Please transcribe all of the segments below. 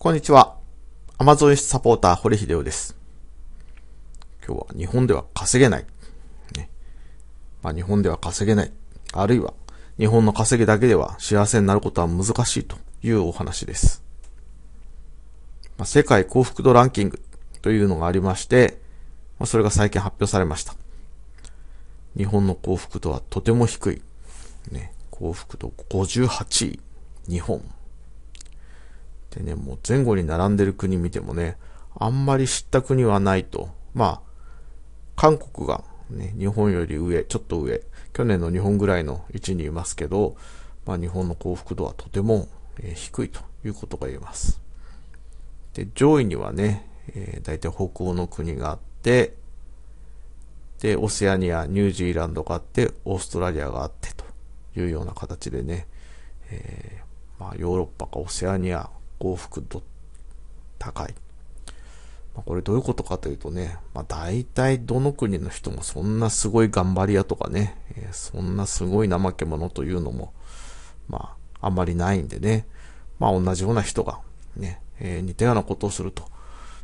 こんにちは。アマゾン o スサポーター、堀秀夫です。今日は日本では稼げない。ねまあ、日本では稼げない。あるいは、日本の稼ぎだけでは幸せになることは難しいというお話です。まあ、世界幸福度ランキングというのがありまして、まあ、それが最近発表されました。日本の幸福度はとても低い。ね、幸福度58位。日本。でね、もう前後に並んでる国見てもね、あんまり知った国はないと。まあ、韓国が、ね、日本より上、ちょっと上、去年の日本ぐらいの位置にいますけど、まあ、日本の幸福度はとても、え低いということが言えます。で、上位にはね、えー、大体北欧の国があって、で、オセアニア、ニュージーランドがあって、オーストラリアがあってというような形でね、えー、まあ、ヨーロッパかオセアニア、幸福度高い。まあ、これどういうことかというとね、まあ、大体どの国の人もそんなすごい頑張り屋とかね、えー、そんなすごい怠け者というのも、まあ、あんまりないんでね、まあ同じような人がね、えー、似たようなことをすると、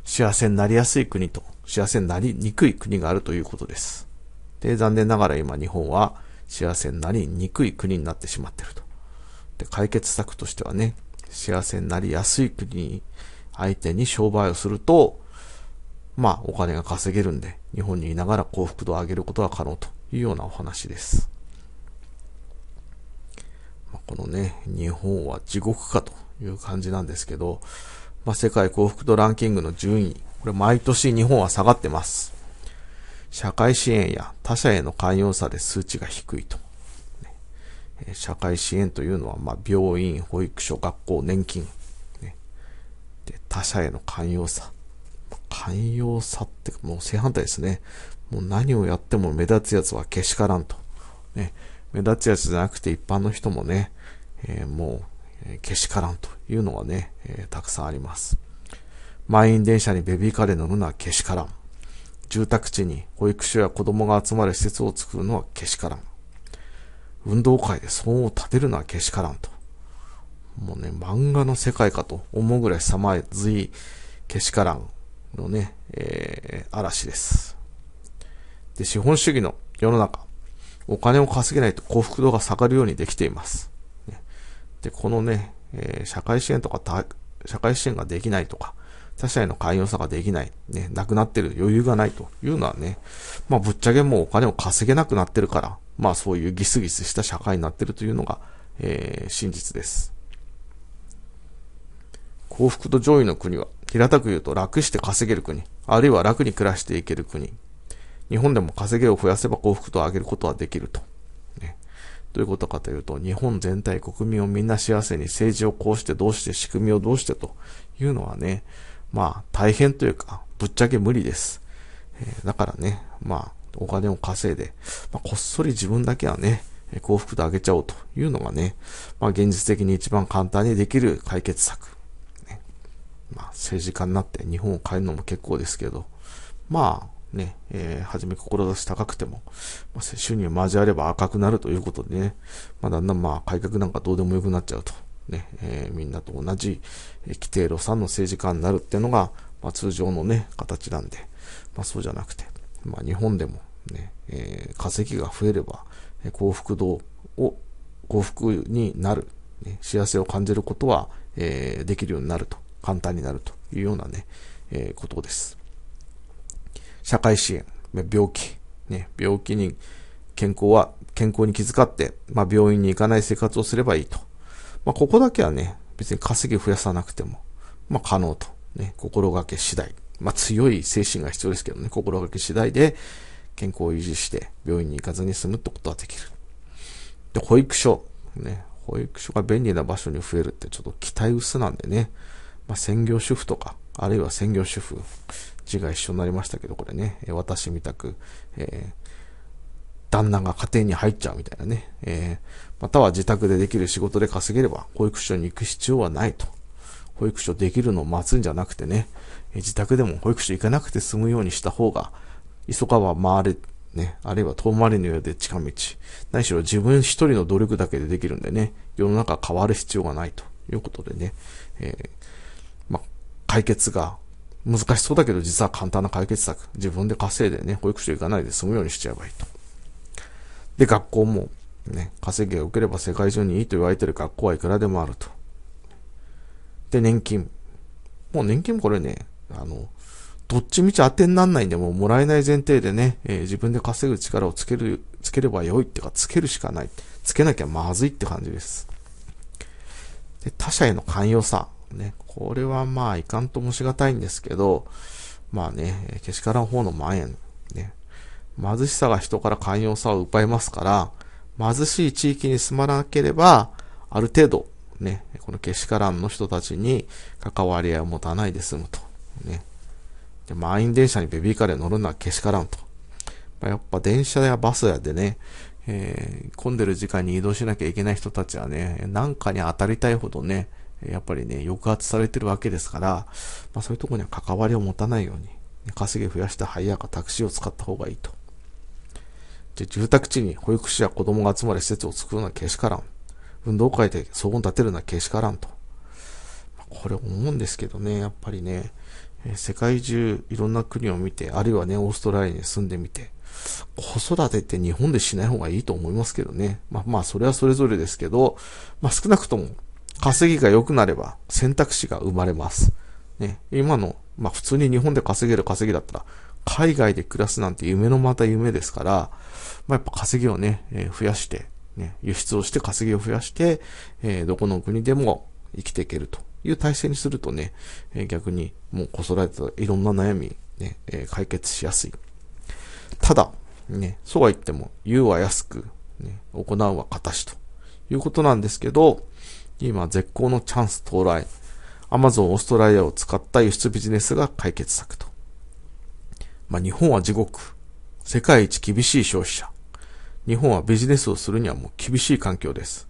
幸せになりやすい国と幸せになりにくい国があるということです。で、残念ながら今日本は幸せになりにくい国になってしまっていると。で、解決策としてはね、幸せになりやすい国相手に商売をすると、まあ、お金が稼げるんで、日本にいながら幸福度を上げることが可能というようなお話です。まあ、このね、日本は地獄かという感じなんですけど、まあ、世界幸福度ランキングの順位、これ毎年日本は下がってます。社会支援や他者への寛容さで数値が低いと。社会支援というのは、まあ、病院、保育所、学校、年金、ね、で他者への寛容さ。寛容さってもう正反対ですね。もう何をやっても目立つやつはけしからんと。ね、目立つやつじゃなくて一般の人もね、えー、もう、けしからんというのはね、えー、たくさんあります。満員電車にベビーカレー乗るのはけしからん。住宅地に保育所や子供が集まる施設を作るのはけしからん。運動会でそうを立てるのはけしからんと。もうね、漫画の世界かと思うぐらいさまずいけしからんのね、えー、嵐です。で、資本主義の世の中、お金を稼げないと幸福度が下がるようにできています。で、このね、えー、社会支援とか、社会支援ができないとか、他者への寛容さができない、ね、なくなってる余裕がないというのはね、まあぶっちゃけもうお金を稼げなくなってるから、まあそういうギスギスした社会になってるというのが、えー、真実です。幸福と上位の国は、平たく言うと楽して稼げる国、あるいは楽に暮らしていける国。日本でも稼げを増やせば幸福度を上げることはできると。ね、どういうことかというと、日本全体国民をみんな幸せに政治をこうしてどうして仕組みをどうしてというのはね、まあ、大変というか、ぶっちゃけ無理です。えー、だからね、まあ、お金を稼いで、まあ、こっそり自分だけはね、幸福度上げちゃおうというのがね、まあ、現実的に一番簡単にできる解決策。ね、まあ、政治家になって日本を変えるのも結構ですけど、まあ、ね、えー、はじめ志高くても、まあ、収入交われば赤くなるということでね、まあ、だんだんまあ、改革なんかどうでもよくなっちゃうとね、えー、みんなと同じ、えー、規定路さんの政治家になるっていうのが、まあ、通常のね、形なんで、まあ、そうじゃなくて、まあ、日本でもね、えー、稼ぎが増えれば、え幸福度を、幸福になる、ね、幸せを感じることは、えできるようになると、簡単になるというようなね、えことです。社会支援、病気、ね、病気に、健康は、健康に気遣って、まあ、病院に行かない生活をすればいいと。まあ、ここだけはね、別に稼ぎ増やさなくても、まあ、可能と、ね、心がけ次第。まあ、強い精神が必要ですけどね、心がけ次第で、健康を維持して、病院に行かずに済むってことはできる。で、保育所。ね、保育所が便利な場所に増えるってちょっと期待薄なんでね。まあ、専業主婦とか、あるいは専業主婦。字が一緒になりましたけど、これね、私みたく、えー旦那が家庭に入っちゃうみたいなね。えー、または自宅でできる仕事で稼げれば、保育所に行く必要はないと。保育所できるのを待つんじゃなくてね、自宅でも保育所行かなくて済むようにした方が、急かば回れ、ね、あるいは遠回りのようで近道。ないしろ自分一人の努力だけでできるんでね、世の中変わる必要がないということでね、えー、ま解決が難しそうだけど実は簡単な解決策。自分で稼いでね、保育所行かないで済むようにしちゃえばいいと。で、学校も、ね、稼ぎが良ければ世界中にいいと言われてる学校はいくらでもあると。で、年金。もう年金もこれね、あの、どっちみち当てになんないんで、もうもらえない前提でね、えー、自分で稼ぐ力をつける、つければ良いっていうか、つけるしかない。つけなきゃまずいって感じです。で、他者への寛容さ。ね、これはまあ、いかんともしがたいんですけど、まあね、けしからん方の蔓延。ね、貧しさが人から寛容さを奪いますから、貧しい地域に住まなければ、ある程度、ね、このけしからんの人たちに関わり合いを持たないで済むと。ね。で、満員電車にベビーカーで乗るのはけしからんと。やっぱ電車やバスやでね、えー、混んでる時間に移動しなきゃいけない人たちはね、なんかに当たりたいほどね、やっぱりね、抑圧されてるわけですから、まあそういうとこには関わりを持たないように、稼ぎ増やしたハイヤーかタクシーを使った方がいいと。じゃ住宅地に保育士や子供が集まる施設を作るのはけしからん。運動会で騒音立てるのはけしからんと。これ思うんですけどね、やっぱりね、世界中いろんな国を見て、あるいはね、オーストラリアに住んでみて、子育てって日本でしない方がいいと思いますけどね。まあまあ、それはそれぞれですけど、まあ少なくとも稼ぎが良くなれば選択肢が生まれます。ね、今の、まあ普通に日本で稼げる稼ぎだったら、海外で暮らすなんて夢のまた夢ですから、まあ、やっぱ稼ぎをね、えー、増やして、ね、輸出をして稼ぎを増やして、えー、どこの国でも生きていけるという体制にするとね、えー、逆にもう子育てといろんな悩み、ね、え解決しやすい。ただ、ね、そうは言っても、言うは安く、ね、行うは形ということなんですけど、今絶好のチャンス到来。Amazon オーストラリアを使った輸出ビジネスが解決策と。まあ、日本は地獄。世界一厳しい消費者。日本はビジネスをするにはもう厳しい環境です。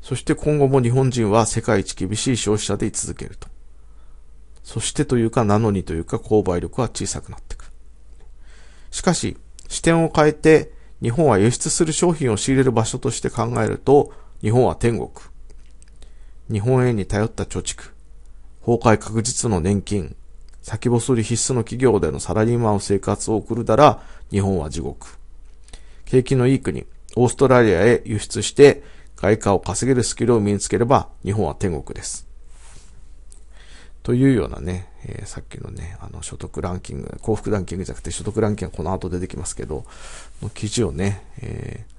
そして今後も日本人は世界一厳しい消費者でい続けると。そしてというかなのにというか購買力は小さくなっていく。しかし、視点を変えて日本は輸出する商品を仕入れる場所として考えると、日本は天国。日本円に頼った貯蓄。崩壊確実の年金。先細り必須の企業でのサラリーマン生活を送るなら、日本は地獄。景気のいい国、オーストラリアへ輸出して、外貨を稼げるスキルを身につければ、日本は天国です。というようなね、えー、さっきのね、あの、所得ランキング、幸福ランキングじゃなくて所得ランキングはこの後出てきますけど、の記事をね、えー、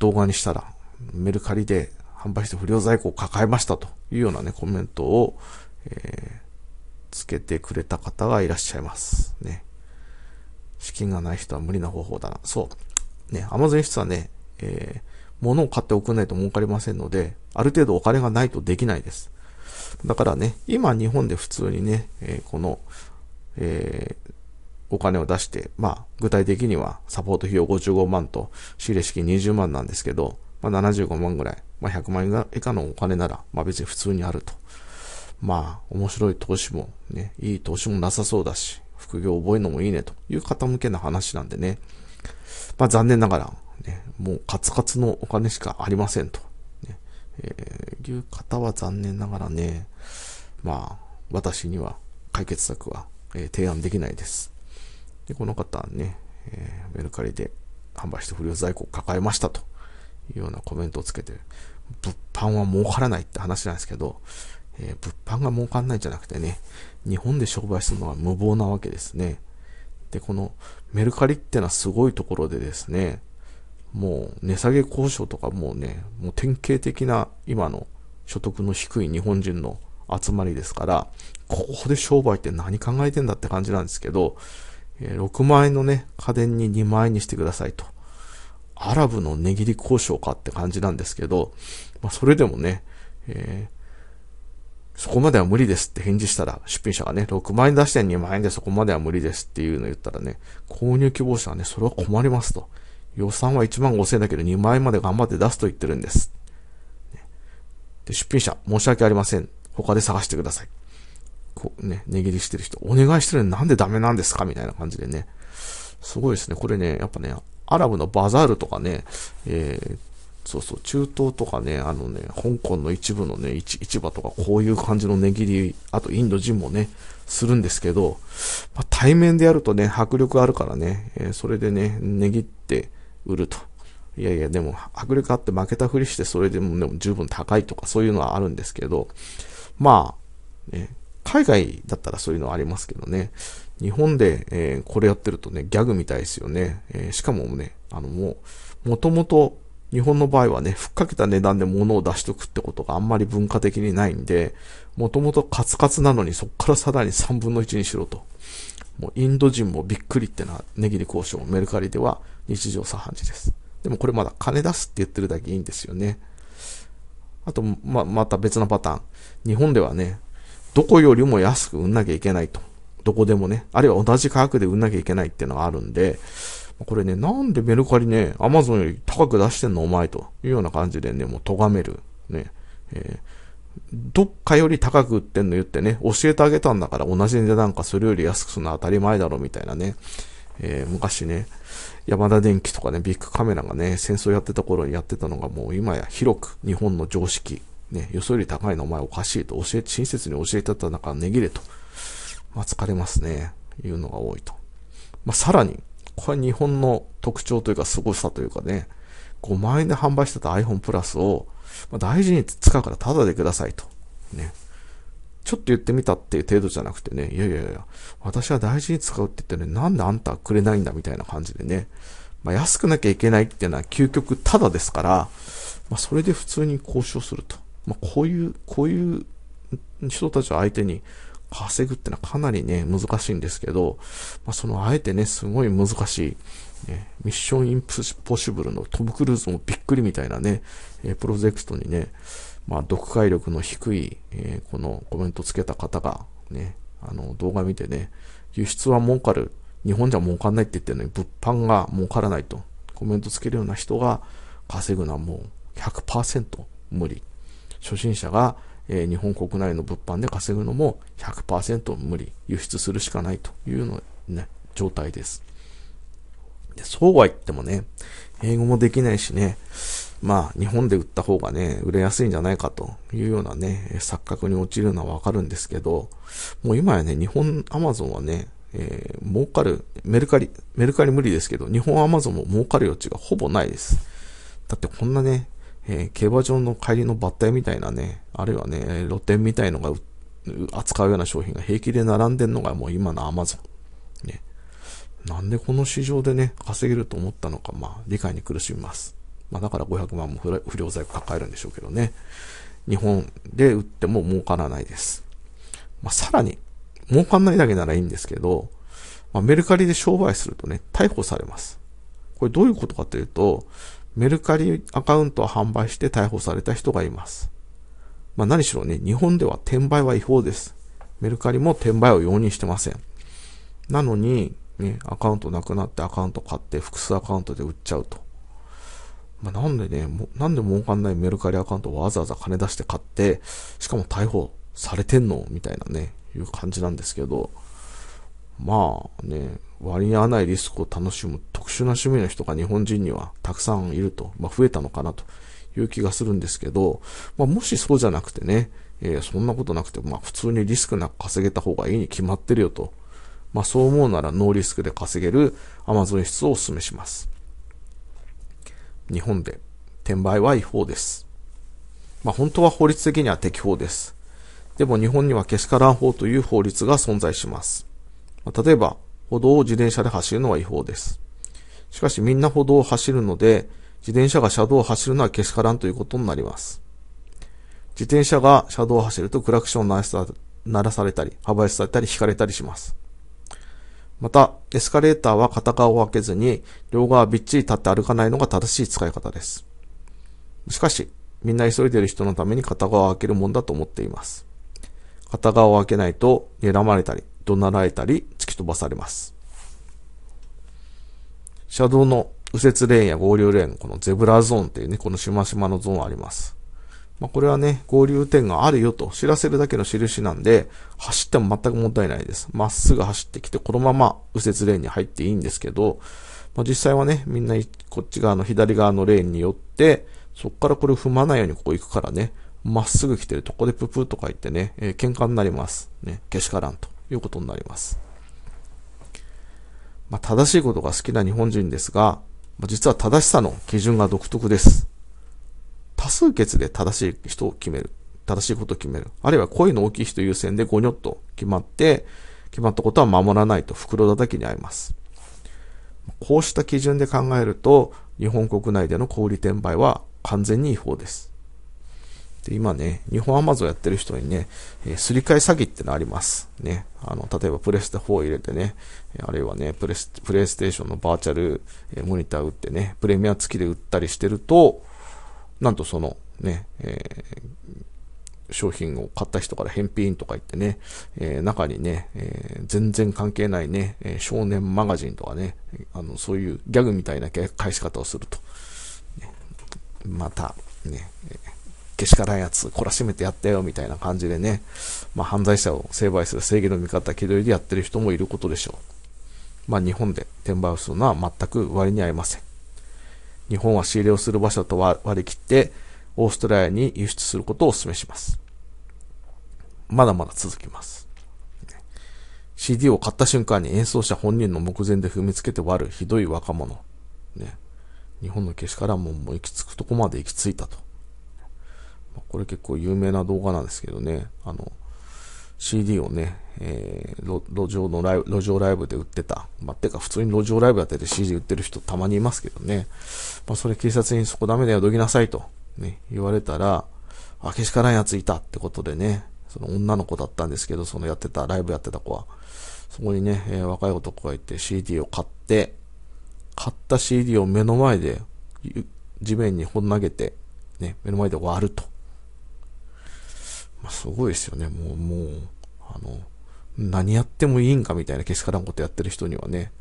動画にしたら、メルカリで販売して不良在庫を抱えましたというようなね、コメントを、えー、つけてくれた方がいらっしゃいます。ね。資金がない人は無理な方法だな。そう。ね、アマゾン輸出はね、えー、物を買っておかないと儲かりませんので、ある程度お金がないとできないです。だからね、今日本で普通にね、えー、この、えー、お金を出して、まあ、具体的にはサポート費用55万と、仕入れ資金20万なんですけど、まあ、75万ぐらい、まあ、100万円以下のお金なら、まあ、別に普通にあると。まあ、面白い投資もね、いい投資もなさそうだし、副業を覚えるのもいいねという方向けの話なんでね。まあ残念ながら、ね、もうカツカツのお金しかありませんと。ね、えー、いう方は残念ながらね、まあ私には解決策は、えー、提案できないです。で、この方はね、えー、メルカリで販売して不良在庫を抱えましたというようなコメントをつけて、物販は儲からないって話なんですけど、えー、物販が儲かんないんじゃなくてね、日本で商売するのは無謀なわけですね。で、このメルカリってのはすごいところでですね、もう値下げ交渉とかもうね、もう典型的な今の所得の低い日本人の集まりですから、ここで商売って何考えてんだって感じなんですけど、6万円のね、家電に2万円にしてくださいと。アラブの値切り交渉かって感じなんですけど、まあ、それでもね、えーそこまでは無理ですって返事したら、出品者がね、6万円出して2万円でそこまでは無理ですっていうのを言ったらね、購入希望者はね、それは困りますと。予算は1万5千円だけど2万円まで頑張って出すと言ってるんです。で、出品者、申し訳ありません。他で探してください。こうね、値切りしてる人、お願いしてるのになんでダメなんですかみたいな感じでね。すごいですね。これね、やっぱね、アラブのバザールとかね、えー、そうそう、中東とかね、あのね、香港の一部のね、市場とかこういう感じの値切り、あとインド人もね、するんですけど、まあ、対面でやるとね、迫力あるからね、えー、それでね、値切って売ると。いやいや、でも、迫力あって負けたふりして、それでもでも十分高いとか、そういうのはあるんですけど、まあ、ね、海外だったらそういうのはありますけどね、日本で、えー、これやってるとね、ギャグみたいですよね。えー、しかもね、あのもう、もともと日本の場合はね、ふっかけた値段で物を出しとくってことがあんまり文化的にないんで、もともとカツカツなのにそっからさらに3分の1にしろと。もうインド人もびっくりってな、値切り交渉、メルカリでは日常茶飯事です。でもこれまだ金出すって言ってるだけいいんですよね。あと、ま、また別のパターン。日本ではね、どこよりも安く売んなきゃいけないと。どこでもね、あるいは同じ価格で売んなきゃいけないっていうのがあるんで、これね、なんでメルカリね、アマゾンより高く出してんのお前というような感じでね、もう咎める。ね。えー、どっかより高く売ってんの言ってね、教えてあげたんだから同じ値段かそれより安くするのは当たり前だろみたいなね。えー、昔ね、山田電機とかね、ビッグカメラがね、戦争やってた頃にやってたのがもう今や広く日本の常識、ね、予想より高いのお前おかしいと教え、親切に教えてた中、ねぎれと。まあ、疲れますね。いうのが多いと。まあ、さらに、これ日本の特徴というか凄さというかね、5万円で販売してた iPhone プラスを、ま大事に使うからタダでくださいと。ね。ちょっと言ってみたっていう程度じゃなくてね、いやいやいや、私は大事に使うって言ってね、なんであんたくれないんだみたいな感じでね、まあ、安くなきゃいけないっていうのは究極タダですから、まあ、それで普通に交渉すると。まあ、こういう、こういう人たちを相手に稼ぐってのはかなりね、難しいんですけど、まあ、その、あえてね、すごい難しい、ね、ミッションインポッシブルのトム・クルーズもびっくりみたいなね、えプロジェクトにね、まあ、読解力の低い、えー、このコメントつけた方が、ね、あの、動画見てね、輸出は儲かる。日本じゃ儲かんないって言ってるのに、物販が儲からないと。コメントつけるような人が稼ぐのはもう100%無理。初心者がえ日本国内の物販で稼ぐのも100%無理、輸出するしかないというの、ね、状態です。で、そうは言ってもね、英語もできないしね、まあ、日本で売った方がね、売れやすいんじゃないかというようなね、錯覚に陥るのはわかるんですけど、もう今やね、日本アマゾンはね、えー、儲かる、メルカリ、メルカリ無理ですけど、日本アマゾンも儲かる余地がほぼないです。だってこんなね、えー、競馬場の帰りのバッタ屋みたいなね、あるいはね、露店みたいのが扱うような商品が平気で並んでんのがもう今の Amazon。ね。なんでこの市場でね、稼げると思ったのか、まあ、理解に苦しみます。まあ、だから500万も不良在庫抱えるんでしょうけどね。日本で売っても儲からないです。まあ、さらに、儲かんないだけならいいんですけど、まあ、メルカリで商売するとね、逮捕されます。これどういうことかというと、メルカリアカウントを販売して逮捕された人がいます。まあ何しろね、日本では転売は違法です。メルカリも転売を容認してません。なのに、ね、アカウントなくなってアカウント買って複数アカウントで売っちゃうと。まあ、なんでね、なんで儲かんないメルカリアカウントをわざわざ金出して買って、しかも逮捕されてんのみたいなね、いう感じなんですけど、まあね、割に合わないリスクを楽しむ特殊な趣味の人が日本人にはたくさんいると、まあ、増えたのかなという気がするんですけど、まあ、もしそうじゃなくてね、えー、そんなことなくて、まあ、普通にリスクなく稼げた方がいいに決まってるよと、まあ、そう思うならノーリスクで稼げる Amazon 室をお勧めします。日本で転売は違法です。まあ、本当は法律的には適法です。でも日本にはけしからん法という法律が存在します。まあ、例えば、歩道を自転車で走るのは違法です。しかしみんな歩道を走るので、自転車が車道を走るのはけしからんということになります。自転車が車道を走るとクラクションを鳴らさ鳴らされたり、幅寄せされたり、引かれたりします。また、エスカレーターは片側を開けずに、両側びっちり立って歩かないのが正しい使い方です。しかし、みんな急いでる人のために片側を開けるもんだと思っています。片側を開けないと、睨まれたり、怒鳴られたり、突き飛ばされます。車道の右折レーンや合流レーン、このゼブラゾーンっていうね、このしましまのゾーンあります。まあ、これはね、合流点があるよと知らせるだけの印なんで、走っても全く問題ないです。まっすぐ走ってきて、このまま右折レーンに入っていいんですけど、まあ、実際はね、みんなこっち側の左側のレーンによって、そっからこれを踏まないようにここ行くからね、まっすぐ来てるとこでププーとか言ってね、えー、喧嘩になります。ね、けしからんと。いうことになります。まあ、正しいことが好きな日本人ですが、まあ、実は正しさの基準が独特です。多数決で正しい人を決める。正しいことを決める。あるいは声の大きい人優先でごにょっと決まって、決まったことは守らないと袋叩きに合います。こうした基準で考えると、日本国内での小売転売は完全に違法です。で、今ね、日本アマゾンやってる人にね、えー、すり替え詐欺ってのあります。ね。あの、例えばプレステ4入れてね、あるいはね、プレス、プレイステーションのバーチャル、えモニター打ってね、プレミア付きで売ったりしてると、なんとその、ね、えー、商品を買った人から返品とか言ってね、え中にね、え全然関係ないね、え少年マガジンとかね、あの、そういうギャグみたいな返し方をすると。ね、また、ね、えーけしからんやつ、懲らしめてやったよ、みたいな感じでね、まあ、犯罪者を成敗する正義の味方気取りでやってる人もいることでしょう。まあ、日本で転売をするのは全く割に合いません。日本は仕入れをする場所と割り切って、オーストラリアに輸出することをお勧めします。まだまだ続きます。CD を買った瞬間に演奏者本人の目前で踏みつけて割るひどい若者。ね。日本のけしからんもんも行き着くとこまで行き着いたと。これ結構有名な動画なんですけどね、あの、CD をね、えー、路上のライブ、路上ライブで売ってた。まあ、てか普通に路上ライブやってて CD 売ってる人たまにいますけどね。まあ、それ警察にそこダメだよ、どきなさいと、ね、言われたら、あ、けしからんやついたってことでね、その女の子だったんですけど、そのやってた、ライブやってた子は、そこにね、えー、若い男がいて CD を買って、買った CD を目の前で、地面にほん投げて、ね、目の前で割ると。まあ、すごいですよね。もう、もう、あの、何やってもいいんかみたいなけしからんことやってる人にはね、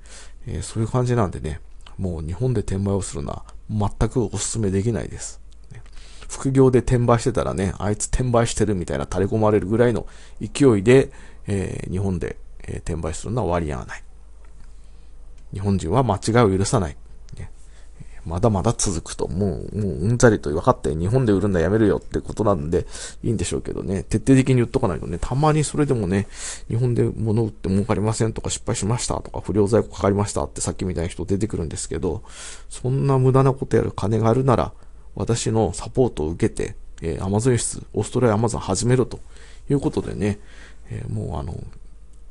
えー、そういう感じなんでね、もう日本で転売をするのは全くお勧めできないです。副業で転売してたらね、あいつ転売してるみたいな垂れ込まれるぐらいの勢いで、えー、日本で、えー、転売するのは割り合わない。日本人は間違いを許さない。まだまだ続くと。もう、もううんざりと分かって、日本で売るんだやめるよってことなんで、いいんでしょうけどね。徹底的に言っとかないとね、たまにそれでもね、日本で物売って儲かりませんとか失敗しましたとか不良在庫かかりましたってさっきみたいな人出てくるんですけど、そんな無駄なことやる金があるなら、私のサポートを受けて、えー、マゾン、z 輸出、オーストラリア Amazon 始めろということでね、えー、もうあの、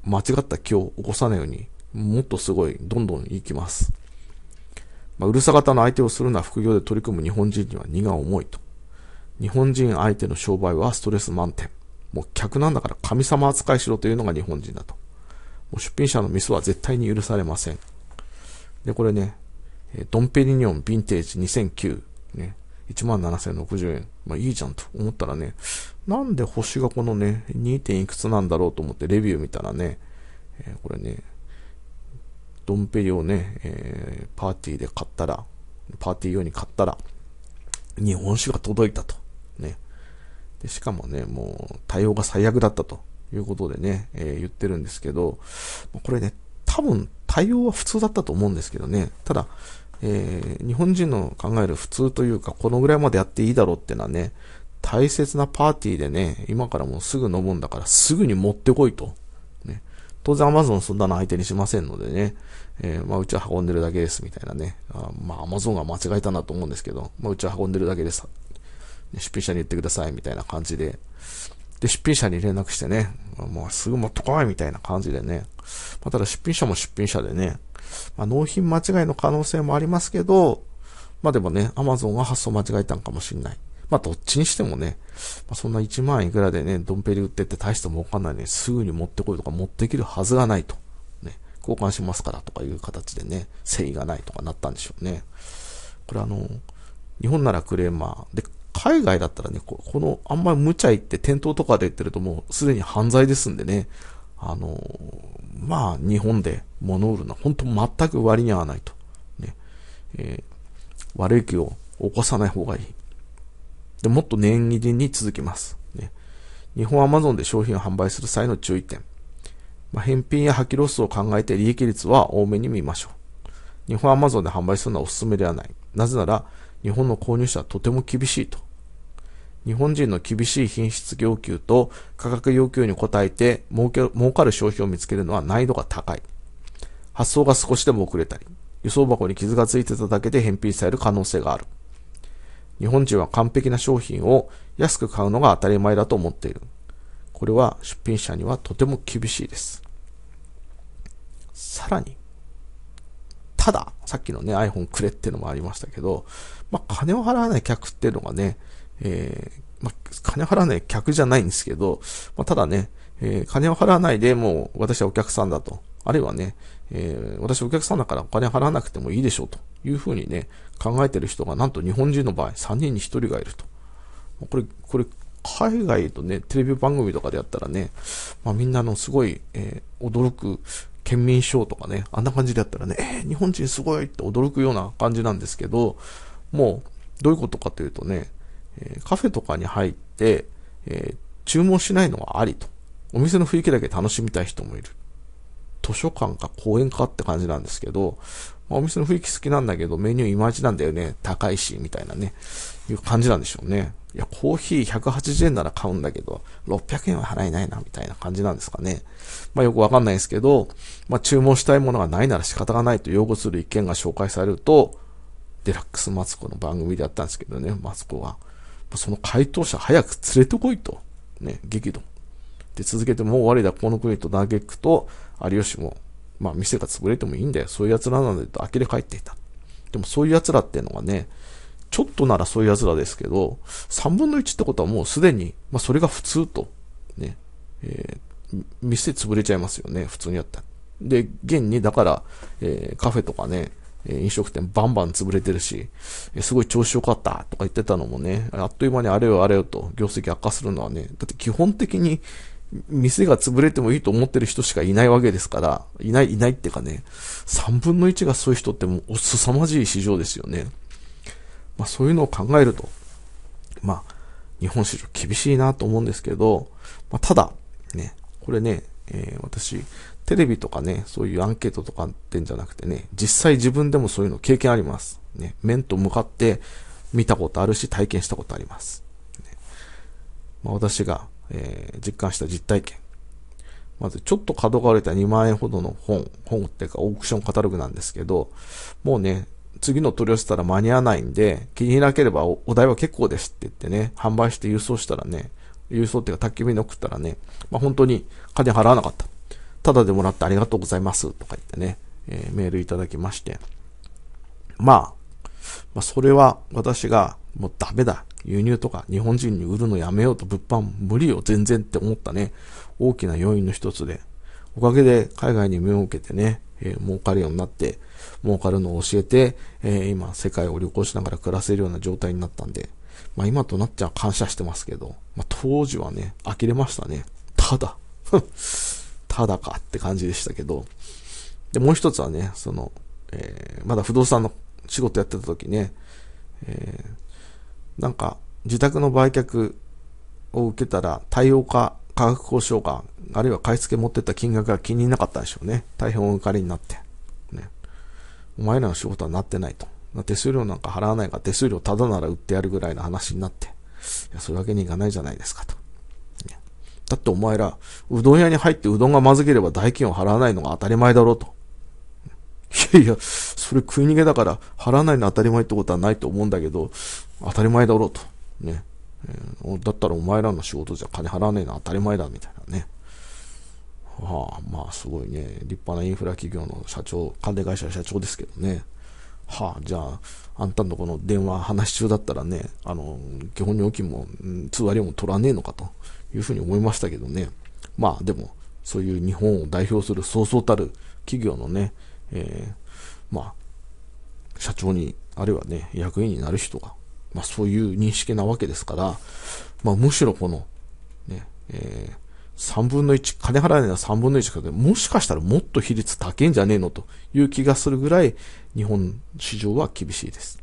間違った気を起こさないように、もっとすごい、どんどん行きます。まあ、うるさ型の相手をするな副業で取り組む日本人には荷が重いと。日本人相手の商売はストレス満点。もう客なんだから神様扱いしろというのが日本人だと。もう出品者のミスは絶対に許されません。で、これね、ドンペリニオンヴィンテージ2009、ね、17,060円。まあいいじゃんと思ったらね、なんで星がこのね、2. 点いくつなんだろうと思ってレビュー見たらね、えー、これね、ドンペリをね、えー、パーティーで買ったら、パーティー用に買ったら、日本酒が届いたと。ね。で、しかもね、もう、対応が最悪だったということでね、えー、言ってるんですけど、これね、多分、対応は普通だったと思うんですけどね。ただ、えー、日本人の考える普通というか、このぐらいまでやっていいだろうってのはね、大切なパーティーでね、今からもうすぐ飲むんだから、すぐに持ってこいと当然 Amazon そんなの相手にしませんのでね、えー、まあ、うちは運んでるだけですみたいなね。あまあ、Amazon が間違えたんだと思うんですけど、まあ、うちは運んでるだけです。出品者に言ってくださいみたいな感じで。で、出品者に連絡してね、もうすぐ持ってこいみたいな感じでね。まあ、ただ出品者も出品者でね、まあ、納品間違いの可能性もありますけど、まあでもね、Amazon 発送間違えたんかもしんない。まあ、どっちにしてもね、まあ、そんな1万いくらでね、ドンペリ売ってって大して儲かんないね、すぐに持ってこいとか持ってきるはずがないと。ね、交換しますからとかいう形でね、誠意がないとかなったんでしょうね。これあの、日本ならクレーマー。で、海外だったらね、この、あんまり無茶言って店頭とかで言ってるともうすでに犯罪ですんでね、あの、まあ、日本で物売るのは本当全く割に合わないと。ね、えー、悪い気を起こさない方がいい。でもっと念入りに続きます。ね、日本アマゾンで商品を販売する際の注意点。まあ、返品や破棄ロスを考えて利益率は多めに見ましょう。日本アマゾンで販売するのはおすすめではない。なぜなら、日本の購入者はとても厳しいと。日本人の厳しい品質要求と価格要求に応えて儲け儲かる商品を見つけるのは難易度が高い。発送が少しでも遅れたり、輸送箱に傷がついてただけで返品される可能性がある。日本人は完璧な商品を安く買うのが当たり前だと思っている。これは出品者にはとても厳しいです。さらに、ただ、さっきのね、iPhone くれってのもありましたけど、まあ、金を払わない客っていうのがね、えー、まあ、金払わない客じゃないんですけど、まあ、ただね、えー、金を払わないでもう私はお客さんだと。あるいはね、えー、私お客さんだからお金払わなくてもいいでしょうというふうにね、考えてる人がなんと日本人の場合3人に1人がいると。これ、これ、海外とね、テレビ番組とかでやったらね、まあ、みんなのすごい、えー、驚く県民賞とかね、あんな感じでやったらね、えー、日本人すごいって驚くような感じなんですけど、もう、どういうことかというとね、えー、カフェとかに入って、え注文しないのがありと。お店の雰囲気だけ楽しみたい人もいる。図書館か公園かって感じなんですけど、まあ、お店の雰囲気好きなんだけど、メニューいまいちなんだよね。高いし、みたいなね。いう感じなんでしょうね。いや、コーヒー180円なら買うんだけど、600円は払えないな、みたいな感じなんですかね。まあよくわかんないですけど、まあ注文したいものがないなら仕方がないと擁護する意見が紹介されると、デラックスマツコの番組であったんですけどね、マツコは。その回答者早く連れてこいと。ね、激怒。って続けてもう終だ、この国と嘆くと、有吉も、まあ店が潰れてもいいんだよ、そういう奴らなので、と呆れ返っていた。でもそういう奴らっていうのがね、ちょっとならそういう奴らですけど、三分の一ってことはもうすでに、まあそれが普通と、ね、えー、店潰れちゃいますよね、普通にやったで、現にだから、えー、カフェとかね、飲食店バンバン潰れてるし、すごい調子良かったとか言ってたのもね、あっという間にあれよあれよと業績悪化するのはね、だって基本的に店が潰れてもいいと思ってる人しかいないわけですから、いない、いないってかね、3分の一がそういう人ってもう凄まじい市場ですよね。まあそういうのを考えると、まあ、日本市場厳しいなと思うんですけど、まあただ、ね、これね、えー、私、テレビとかね、そういうアンケートとかってんじゃなくてね、実際自分でもそういうの経験あります。ね、面と向かって見たことあるし、体験したことあります。ね、まあ私がえー、実感した実体験。まず、ちょっと角が折れた2万円ほどの本、本っていうかオークションカタログなんですけど、もうね、次の取り寄せたら間に合わないんで、気に入らなければお題は結構ですって言ってね、販売して郵送したらね、郵送っていうか宅急便に送ったらね、まあ、本当に金払わなかった。ただでもらってありがとうございますとか言ってね、えー、メールいただきまして。まあ、まあ、それは私がもうダメだ。輸入とか日本人に売るのやめようと物販無理よ全然って思ったね、大きな要因の一つで、おかげで海外に目を向けてね、えー、儲かるようになって、儲かるのを教えて、えー、今世界を旅行しながら暮らせるような状態になったんで、まあ今となっちゃ感謝してますけど、まあ当時はね、呆れましたね。ただ、ただかって感じでしたけど、で、もう一つはね、その、えー、まだ不動産の仕事やってた時ね、えー、なんか、自宅の売却を受けたら、対応か、価格交渉か、あるいは買い付け持ってった金額が気になかったでしょうね。大変お受かりになって。ね。お前らの仕事はなってないと。手数料なんか払わないが手数料ただなら売ってやるぐらいの話になって。いや、そういうわけにいかないじゃないですかと。だってお前ら、うどん屋に入ってうどんがまずければ代金を払わないのが当たり前だろうと。いやいや、それ食い逃げだから払わないの当たり前ってことはないと思うんだけど、当たり前だろうと。ね。えー、だったらお前らの仕事じゃ金払わねえの当たり前だ、みたいなね。はあ、まあすごいね。立派なインフラ企業の社長、関連会社の社長ですけどね。はあ、じゃあ、あんたのこの電話話中だったらね、あの、基本料金も、通話料も取らねえのかというふうに思いましたけどね。まあでも、そういう日本を代表するそうそうたる企業のね、えー、まあ、社長に、あるいはね、役員になる人が、まあそういう認識なわけですから、まあむしろこの、ね、えー、3分の1、金払えないのは3分の1かで、もしかしたらもっと比率高いんじゃねえのという気がするぐらい、日本市場は厳しいです。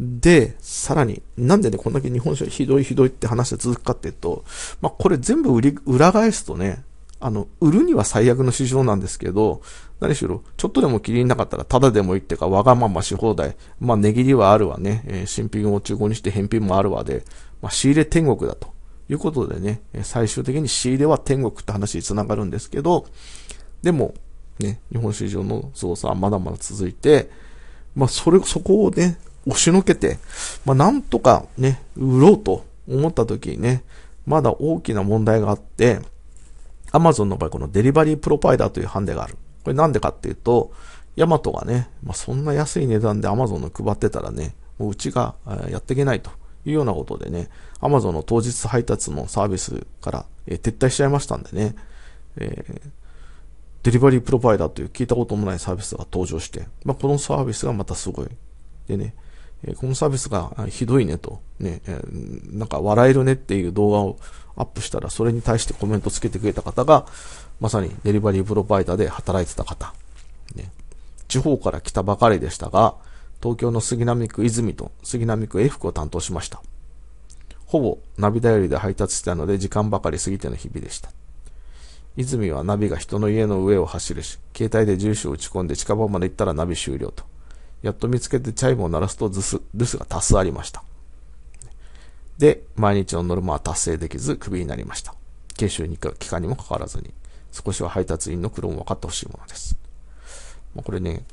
で、さらに、なんでね、こんだけ日本市場ひどいひどいって話で続くかっていうと、まあ、これ全部売り、裏返すとね、あの、売るには最悪の市場なんですけど、何しろ、ちょっとでも気になかったら、ただでもいいっていうか、わがままし放題。まあ、値切りはあるわね。えー、新品を中古にして返品もあるわで、まあ、仕入れ天国だと。いうことでね、最終的に仕入れは天国って話に繋がるんですけど、でも、ね、日本市場の凄さはまだまだ続いて、まあ、それ、そこをね、押しのけて、まあ、なんとかね、売ろうと思った時にね、まだ大きな問題があって、Amazon の場合、このデリバリープロパイダーというハンデがある。これなんでかっていうと、ヤマトがね、まあ、そんな安い値段で Amazon の配ってたらね、もううちがやっていけないというようなことでね、Amazon の当日配達のサービスから、え撤退しちゃいましたんでね、えー、デリバリープロバイダーという聞いたこともないサービスが登場して、まあ、このサービスがまたすごい。でね、えこのサービスがひどいねと、ね、えなんか笑えるねっていう動画をアップしたら、それに対してコメントつけてくれた方が、まさにデリバリープロバイダーで働いてた方。ね、地方から来たばかりでしたが、東京の杉並区泉と杉並区 F 区を担当しました。ほぼナビ頼りで配達したので時間ばかり過ぎての日々でした。泉はナビが人の家の上を走るし、携帯で住所を打ち込んで近場まで行ったらナビ終了と。やっと見つけてチャイムを鳴らすと留守が多数ありました。で、毎日のノルマは達成できず、クビになりました。研修に期間にもかかわらずに、少しは配達員の苦労も分かってほしいものです。まあ、これね、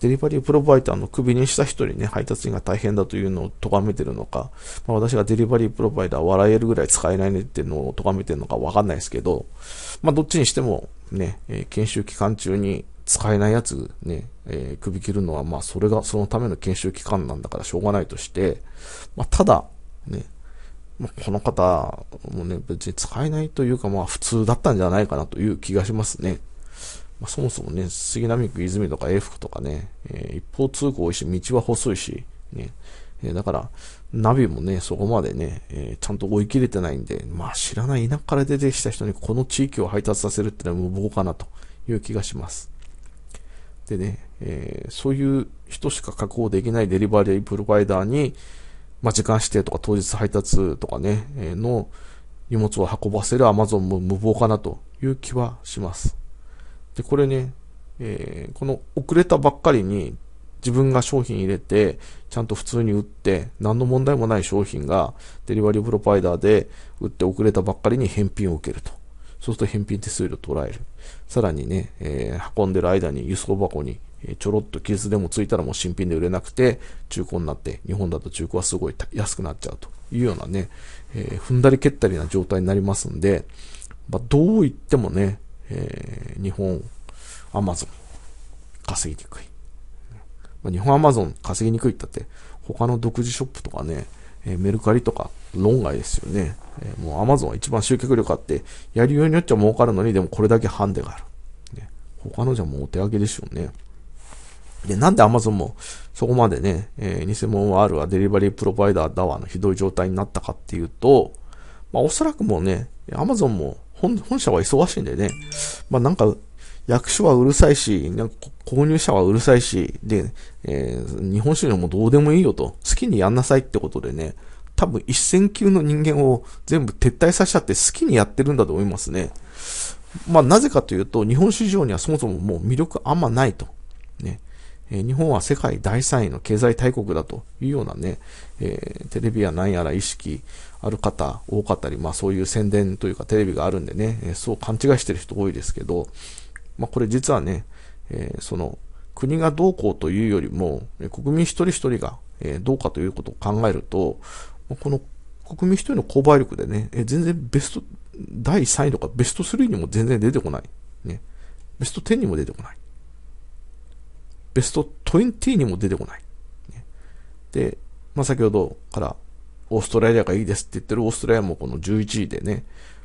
デリバリープロバイダーのクビにした人にね、配達員が大変だというのを咎めてるのか、まあ、私がデリバリープロバイダー笑えるぐらい使えないねっていうのを咎めてるのかわかんないですけど、まあ、どっちにしてもね、え研修期間中に使えないやつね、えー、首切るのは、まあ、それが、そのための研修期間なんだからしょうがないとして、まあ、ただ、ね、まあ、この方もね、別に使えないというか、まあ、普通だったんじゃないかなという気がしますね。まあ、そもそもね、杉並区泉とか永福とかね、えー、一方通行多いし、道は細いし、ね、えー、だから、ナビもね、そこまでね、えー、ちゃんと追い切れてないんで、まあ知らない田舎から出てきた人にこの地域を配達させるってのは無謀かなという気がします。でね、えー、そういう人しか確保できないデリバリープロバイダーに、まあ、時間指定とか当日配達とかね、えー、の荷物を運ばせる Amazon も無謀かなという気はします。で、これね、えー、この遅れたばっかりに自分が商品入れて、ちゃんと普通に売って、何の問題もない商品がデリバリープロバイダーで売って遅れたばっかりに返品を受けると。そうすると返品手数料捉える。さらにね、えー、運んでる間に輸送箱にちょろっと傷でもついたらもう新品で売れなくて、中古になって、日本だと中古はすごい安くなっちゃうというようなね、えー、踏んだり蹴ったりな状態になりますんで、まあ、どう言ってもね、えー、日本、アマゾン、稼ぎにくい。まあ、日本アマゾン稼ぎにくいったって、他の独自ショップとかね、えー、メルカリとか論外ですよね。えー、もう Amazon は一番集客力あって、やりようによっちゃ儲かるのに、でもこれだけハンデがある。ね、他のじゃもうお手上げでしょうね。で、なんで Amazon もそこまでね、えー、偽物はあるわ、デリバリープロバイダーだわのひどい状態になったかっていうと、まあおそらくもうね、Amazon も本本社は忙しいんでね、まあなんか役所はうるさいし、なんか購入者はうるさいし、で、えー、日本市場もどうでもいいよと、好きにやんなさいってことでね、多分一線級の人間を全部撤退させちゃって好きにやってるんだと思いますね。まあなぜかというと、日本市場にはそもそももう魅力あんまないと。ね。えー、日本は世界第3位の経済大国だというようなね、えー、テレビや何やら意識ある方多かったり、まあそういう宣伝というかテレビがあるんでね、えそう勘違いしてる人多いですけど、まあ、これ実はね、えー、その、国がどうこうというよりも、国民一人一人が、えどうかということを考えると、この国民一人の購買力でね、え全然ベスト、第3位とかベスト3にも全然出てこない。ね。ベスト10にも出てこない。ベスト20にも出てこない。ね、で、まあ、先ほどからオーストラリアがいいですって言ってるオーストラリアもこの11位でね、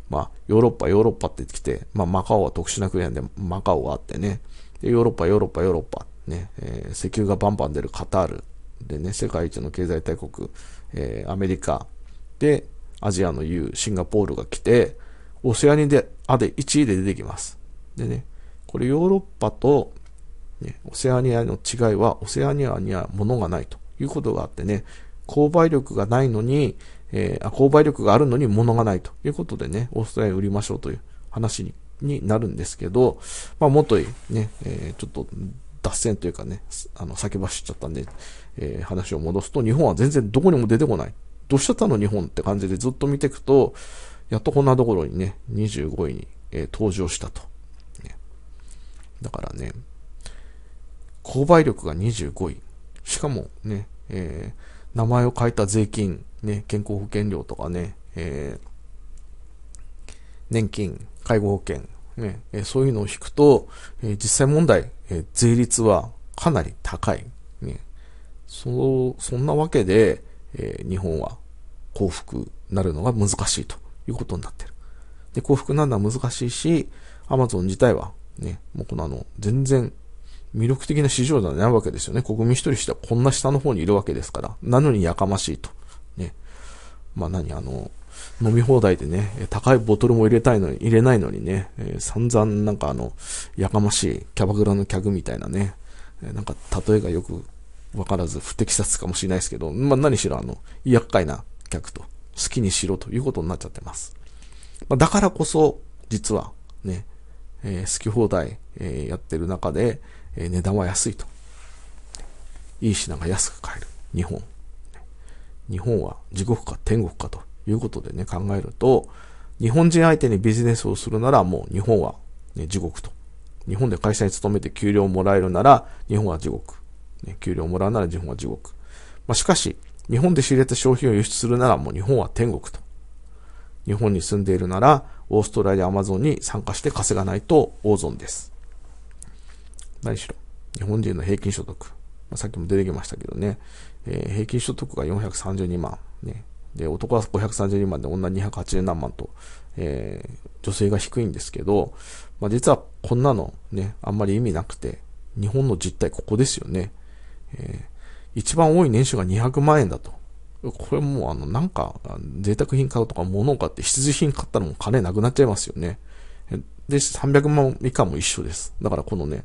まあ、ヨーロッパ、ヨーロッパって来て、まあ、マカオは特殊な国なんで、マカオがあってね、でヨーロッパ、ヨーロッパ、ヨーロッパ、ね、えー、石油がバンバン出るカタール、でね、世界一の経済大国、えー、アメリカ、で、アジアの U、シンガポールが来て、オセアニで、アで、1位で出てきます。でね、これヨーロッパと、ね、オセアニアの違いは、オセアニアには物がないということがあってね、購買力がないのに、えー、購買力があるのに物がないということでね、オーストラリア売りましょうという話にになるんですけど、まあ、もっとね、えー、ちょっと脱線というかね、あの、先走っちゃったんで、えー、話を戻すと、日本は全然どこにも出てこない。どうしちゃったの日本って感じでずっと見ていくと、やっとこんなところにね、25位に、えー、登場したと、ね。だからね、購買力が25位。しかもね、えー、名前を変えた税金、ね、健康保険料とかね、えー、年金、介護保険、ね、えそういうのを引くと、え実際問題、え税率はかなり高い。ね、そそんなわけで、え日本は幸福なるのが難しいということになってる。で、幸福なのは難しいし、アマゾン自体は、ね、もうこのあの、全然魅力的な市場ではないわけですよね。国民一人してはこんな下の方にいるわけですから。なのにやかましいと。ね。まあ何、あの、飲み放題でね、高いボトルも入れたいのに、入れないのにね、えー、散々なんかあの、やかましいキャバクラの客みたいなね、えー、なんか例えがよくわからず不適切かもしれないですけど、まあ何しろあの、厄介な客と好きにしろということになっちゃってます。まあ、だからこそ、実はね、えー、好き放題、えやってる中で、え値段は安いと。いい品が安く買える。日本。日本は地獄か天国かということでね、考えると、日本人相手にビジネスをするならもう日本は、ね、地獄と。日本で会社に勤めて給料をもらえるなら日本は地獄。ね、給料をもらうなら日本は地獄。まあ、しかし、日本で仕入れた商品を輸出するならもう日本は天国と。日本に住んでいるなら、オーストラリア、アマゾンに参加して稼がないと大損です。何しろ、日本人の平均所得。まあ、さっきも出てきましたけどね、えー、平均所得が432万、ね。で、男は532万で女280何万と、えー、女性が低いんですけど、まあ、実はこんなのね、あんまり意味なくて、日本の実態ここですよね。えー、一番多い年収が200万円だと。これもうあの、なんか、贅沢品買うとか物を買って必需品買ったのも金なくなっちゃいますよね。で、300万以下も一緒です。だからこのね、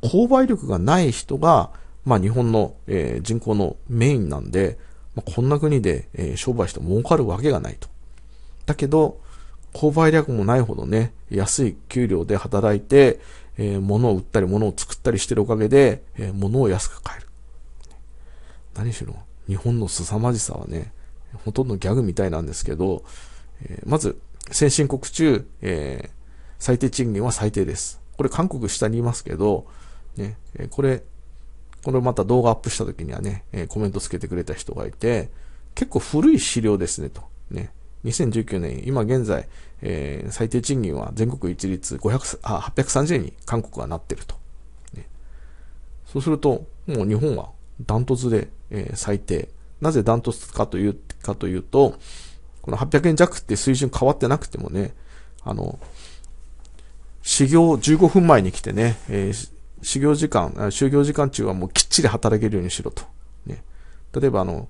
購買力がない人が、まあ、日本の、えー、人口のメインなんで、まあ、こんな国で、えー、商売して儲かるわけがないと。だけど、購買力もないほどね、安い給料で働いて、えー、物を売ったり物を作ったりしてるおかげで、えー、物を安く買える。何しろ、日本の凄まじさはね、ほとんどギャグみたいなんですけど、えー、まず、先進国中、えー、最低賃金は最低です。これ韓国下にいますけど、ね、これ、これまた動画アップした時にはね、コメントつけてくれた人がいて、結構古い資料ですね、と。ね。2019年、今現在、えー、最低賃金は全国一律500あ830円に韓国はなってると。ね、そうすると、もう日本はダントツで、えー、最低。なぜダントツかという、かというと、この800円弱って水準変わってなくてもね、あの、修行15分前に来てね、えー、修行時間、就業時間中はもうきっちり働けるようにしろと。ね。例えばあの、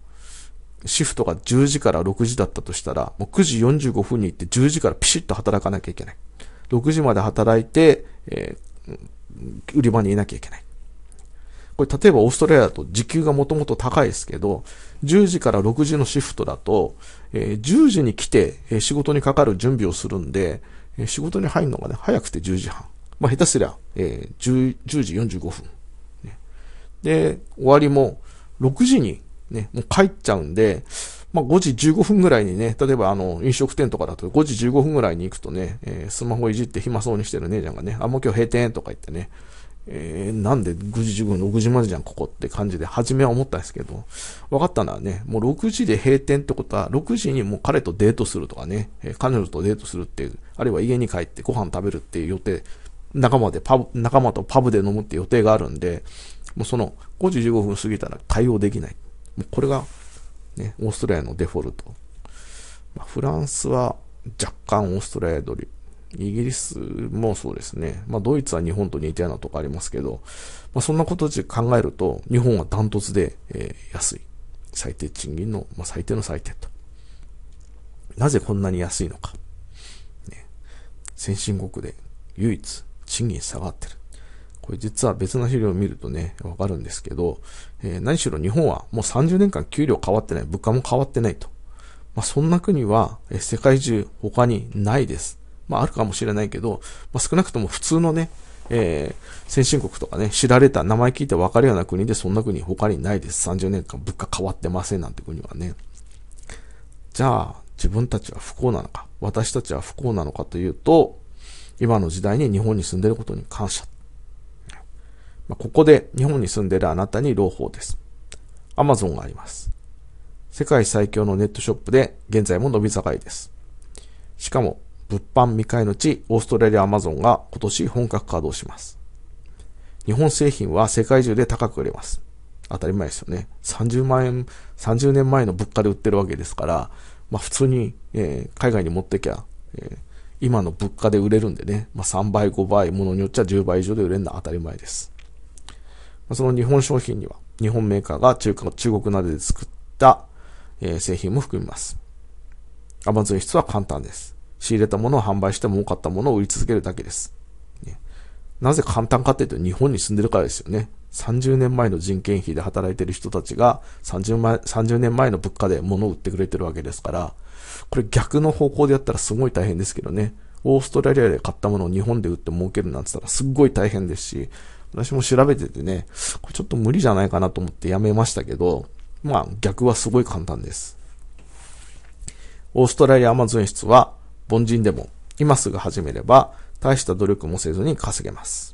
シフトが10時から6時だったとしたら、もう9時45分に行って10時からピシッと働かなきゃいけない。6時まで働いて、えー、売り場にいなきゃいけない。これ例えばオーストラリアだと時給がもともと高いですけど、10時から6時のシフトだと、えー、10時に来て、えー、仕事にかかる準備をするんで、え仕事に入るのがね、早くて10時半。まあ、下手すりゃ、えー、10, 10時45分、ね。で、終わりも6時にね、もう帰っちゃうんで、まあ、5時15分ぐらいにね、例えばあの、飲食店とかだと5時15分ぐらいに行くとね、えー、スマホいじって暇そうにしてる姉ちゃんがね、あ、もう今日閉店とか言ってね、えー、なんで9時15分、6時までじゃん、ここって感じで、初めは思ったんですけど、分かったのはね、もう6時で閉店ってことは、6時にもう彼とデートするとかね、え彼女とデートするっていう、あるいは家に帰ってご飯食べるっていう予定、仲間でパブ、仲間とパブで飲むって予定があるんで、もうその5時15分過ぎたら対応できない。もうこれが、ね、オーストラリアのデフォルト。まあ、フランスは若干オーストラリアよりイギリスもそうですね。まあ、ドイツは日本と似たようなとこありますけど、まあ、そんなことで考えると、日本はダントツで、えー、安い。最低賃金の、まあ、最低の最低と。なぜこんなに安いのか。ね、先進国で唯一賃金下がってる。これ実は別の資料を見るとね、わかるんですけど、えー、何しろ日本はもう30年間給料変わってない、物価も変わってないと。まあ、そんな国は世界中他にないです。まあ、あるかもしれないけど、まあ、少なくとも普通のね、えー、先進国とかね、知られた、名前聞いてわかるような国で、そんな国他にないです。30年間物価変わってませんなんて国はね。じゃあ、自分たちは不幸なのか、私たちは不幸なのかというと、今の時代に日本に住んでることに感謝。まあ、ここで日本に住んでるあなたに朗報です。Amazon があります。世界最強のネットショップで現在も伸び盛りです。しかも物販未開の地、オーストラリアアマゾンが今年本格稼働します。日本製品は世界中で高く売れます。当たり前ですよね。30万円、30年前の物価で売ってるわけですから、まあ普通に、えー、海外に持ってきゃ、えー、今の物価で売れるんでね、まあ3倍、5倍、ものによっちゃ10倍以上で売れるのは当たり前です。まあ、その日本商品には、日本メーカーが中中国などで作った、えー、製品も含みます。アマゾン輸出は簡単です。仕入れたものを販売して儲かったものを売り続けるだけです。ね、なぜ簡単かっていうと日本に住んでるからですよね。30年前の人件費で働いてる人たちが30前 ,30 年前の物価で物を売ってくれてるわけですから、これ逆の方向でやったらすごい大変ですけどね。オーストラリアで買ったものを日本で売って儲けるなんて言ったらすっごい大変ですし、私も調べててね、これちょっと無理じゃないかなと思ってやめましたけど、まあ逆はすごい簡単です。オーストラリアアマゾン室は凡人でも、今すぐ始めれば、大した努力もせずに稼げます。